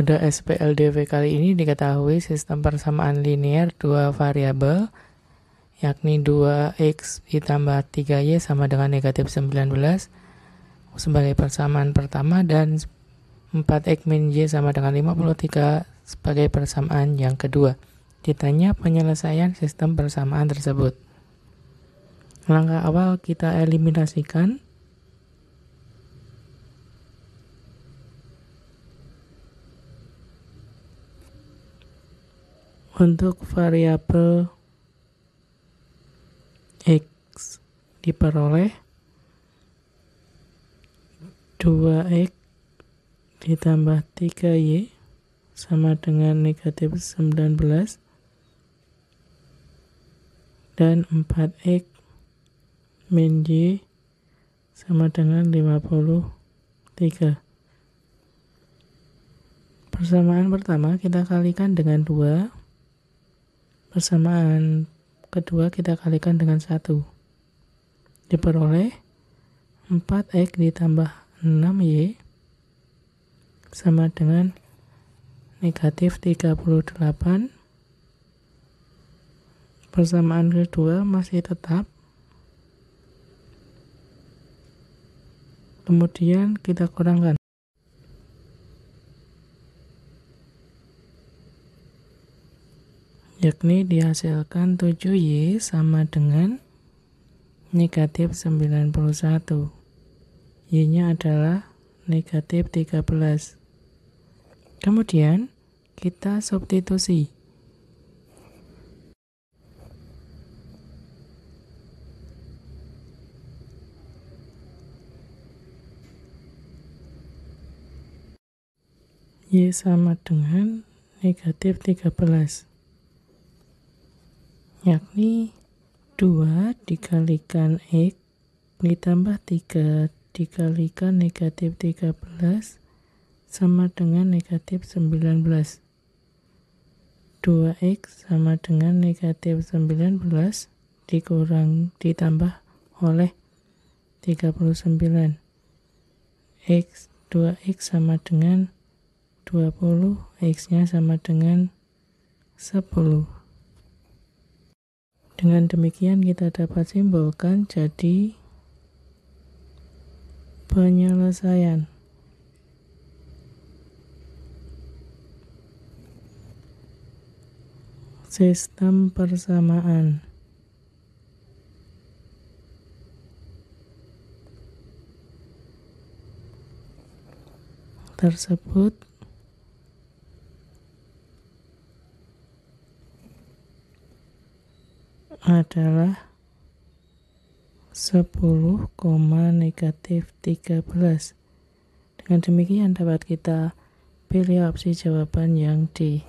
Pada SPLDV kali ini diketahui sistem persamaan linear dua variabel yakni 2x ditambah 3y sama dengan negatif 19 sebagai persamaan pertama dan 4x min y sama dengan 53 sebagai persamaan yang kedua. Ditanya penyelesaian sistem persamaan tersebut. Langkah awal kita eliminasikan Untuk variabel X diperoleh 2X ditambah 3Y sama dengan negatif 19 dan 4X min Y sama dengan 53 persamaan pertama kita kalikan dengan 2 persamaan kedua kita kalikan dengan satu. Diperoleh 4X ditambah 6Y sama dengan negatif 38. Persamaan kedua masih tetap. Kemudian kita kurangkan. yakni dihasilkan 7Y sama dengan negatif 91. Y-nya adalah negatif 13. Kemudian, kita substitusi. Y sama dengan negatif 13 yakni 2 dikalikan X ditambah 3 dikalikan negatif 13 sama dengan negatif 19. 2x sama dengan negatif 19 dikurang ditambah oleh 39. X 2x sama dengan 20, x-nya sama dengan 10. Dengan demikian kita dapat simbolkan jadi penyelesaian. Sistem persamaan. tersebut adalah 10, negatif 13. Dengan demikian dapat kita pilih opsi jawaban yang D.